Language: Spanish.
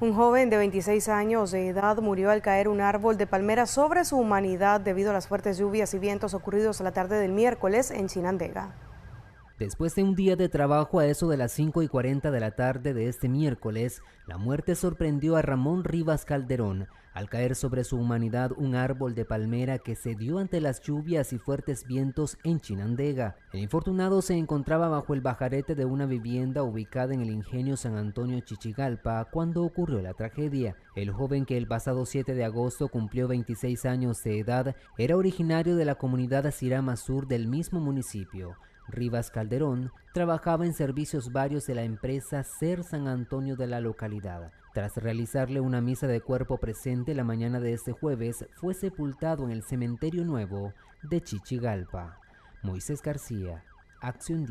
Un joven de 26 años de edad murió al caer un árbol de palmera sobre su humanidad debido a las fuertes lluvias y vientos ocurridos la tarde del miércoles en Chinandega. Después de un día de trabajo a eso de las 5 y 40 de la tarde de este miércoles, la muerte sorprendió a Ramón Rivas Calderón al caer sobre su humanidad un árbol de palmera que cedió ante las lluvias y fuertes vientos en Chinandega. El infortunado se encontraba bajo el bajarete de una vivienda ubicada en el ingenio San Antonio Chichigalpa cuando ocurrió la tragedia. El joven que el pasado 7 de agosto cumplió 26 años de edad era originario de la comunidad Sirama Sur del mismo municipio. Rivas Calderón trabajaba en servicios varios de la empresa Ser San Antonio de la localidad. Tras realizarle una misa de cuerpo presente la mañana de este jueves, fue sepultado en el Cementerio Nuevo de Chichigalpa. Moisés García, Acción 10.